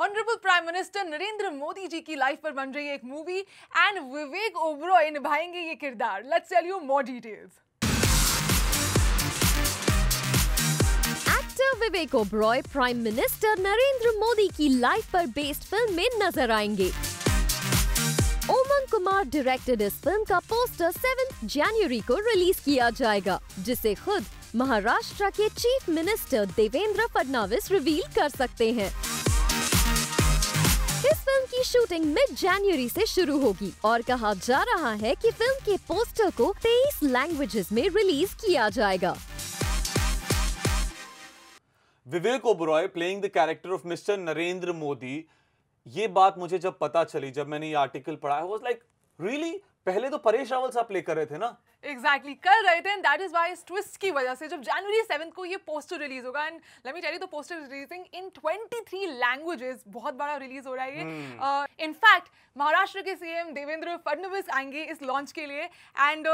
Honourable prime minister Narendra Modi ji की life पर बन रही है एक मूवी एंड विवेक ओबरॉय निभाएंगे ये किरदार let's tell you more details actor Vivek Oberoi prime minister Narendra Modi की लाइफ पर बेस्ड फिल्म में नजर आएंगे ओमन कुमार डायरेक्टेड इस फिल्म का पोस्टर 7 जनवरी को रिलीज किया जाएगा जिसे खुद महाराष्ट्र के chief minister Devendra Fadnavis reveal कर सकते हैं इस फिल्म की शूटिंग मिड जनवरी से शुरू होगी और कहा जा रहा है कि फिल्म के पोस्टर को 23 लैंग्वेजेस में रिलीज किया जाएगा Vivek Oberoi playing the character of mister Narendra Modi ये बात मुझे जब पता चली जब मैंने ये आर्टिकल पढ़ा वाज लाइक रियली पहले तो परेश रावल साहब प्ले कर रहे थे ना एग्जैक्टली exactly, कर रहे थे एंड दैट इज वाई इस ट्विस्ट की वजह से जब जनवरी सेवन्थ को ये पोस्टर रिलीज होगा and let me tell you the poster is releasing in 23 languages बहुत बड़ा रिलीज हो रहा है ये इनफैक्ट hmm. महाराष्ट्र uh, के सीएम देवेंद्र फडणवीस आएंगे इस लॉन्च के लिए and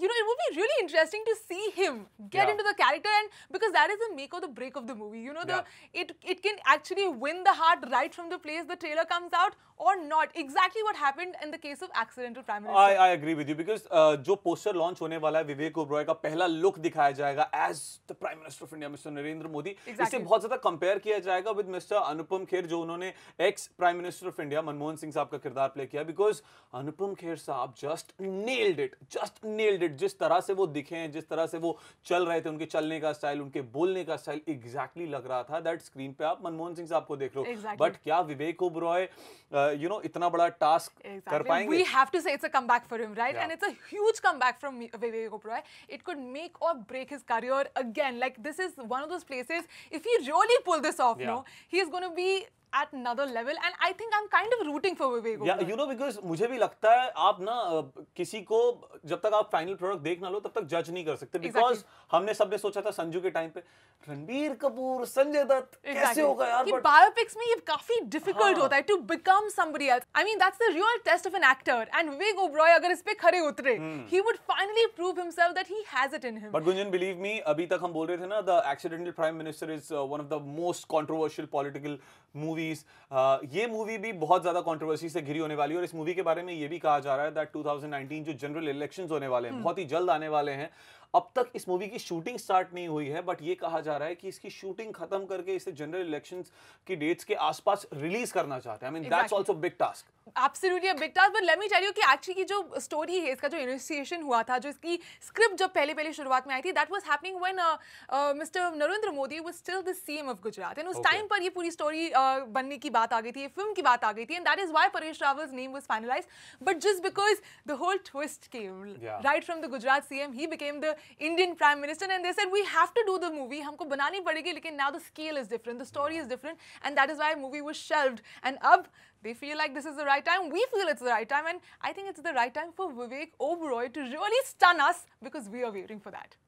you know, it would be really interesting to see him get yeah. into the character, and because that is the make or the break of the movie. You know, the yeah. it it can actually win the heart right from the place the trailer comes out or not. Exactly what happened in the case of accidental prime minister. I, I agree with you because uh, jo poster launch hone wala hai vivek Oberoi ka pehla look dikhaya jayega as the prime minister of india mr narendra modi exactly. isse bahut zyada compare kiya jayega with mr anupam kher jo unhone ex prime minister of india manmohan singh saab ka का play kiya because anupam kher saab just nailed it just nailed it. Minute जिस तरह से वो दिखे हैं जिस तरह से वो चल रहे थे उनके चलने का स्टाइल उनके बोलने का स्टाइल एग्जैक्टली exactly लग रहा था दैट स्क्रीन पे आप मनमोहन सिंह साहब को देख लो exactly. बट क्या विवेक ओब्रॉय यू नो इतना बड़ा टास्क exactly. कर पाएंगे we have to say it's a comeback for him right and it's a huge comeback from Vivek Oberoi it could make or break his career again like this is one of those places if he really pull this off no he is gonna be at another level and I think I'm kind of rooting for Vivek Yeah, you know because मुझे भी लगता है आप ना किसी को जब तक आप फाइनल प्रोडक्ट देख ना लो तब तक जज नहीं कर सकते बिकॉज exactly. हमने सबने सोचा था संजू के टाइम पे रणबीर कपूर संजय दत्त exactly. कैसे होगा यार कि but... बायोपिक्स में ये काफी डिफिकल्ट हाँ. होता है to become somebody else I mean that's the real test of an actor and Vivek Oberoi अगर इस पे खरे उतरे he would finally prove himself that he has it in him but Gunjan believe me अभी तक हम बोल रहे थे ना the Accidental Prime Minister is one of the most controversial political movie movies uh, ये मूवी भी बहुत ज्यादा कंट्रोवर्सी से घिरी होने वाली है और इस मूवी के बारे में ये भी कहा जा रहा है दैट 2019 जो जनरल इलेक्शंस होने वाले हैं हम्म। बहुत ही जल्द आने वाले हैं अब तक इस मूवी की शूटिंग स्टार्ट नहीं हुई है बट ये कहा जा रहा है कि इसकी शूटिंग खत्म करके इसे जनरल इलेक्शन की डेट्स के आसपास रिलीज करना चाहते हैं I mean that's also big task absolutely big task but let me tell you कि एक्चुअली की जो स्टोरी है इसका जो इनिशिएशन हुआ था जो इसकी स्क्रिप्ट जब पहले पहले शुरुआत में आई थी that was happening when mister Narendra Modi was still the CM of Gujarat and उस टाइम पर ये पूरी स्टोरी uh, बनने की बात आ गई थी फिल्म की बात आ गई थी and that is why Paresh Rawal's name was finalise but just because the whole twist came right from the Gujarat CM he became the Indian Prime Minister and they said we have to do the movie. हमको बनानी पड़ेगी लेकिन now the scale is different, the story is different and that is why movie was shelved. And ab they feel like this is the right time. We feel it's the right time and I think it's the right time for Vivek Oberoi to really stun us because we are waiting for that.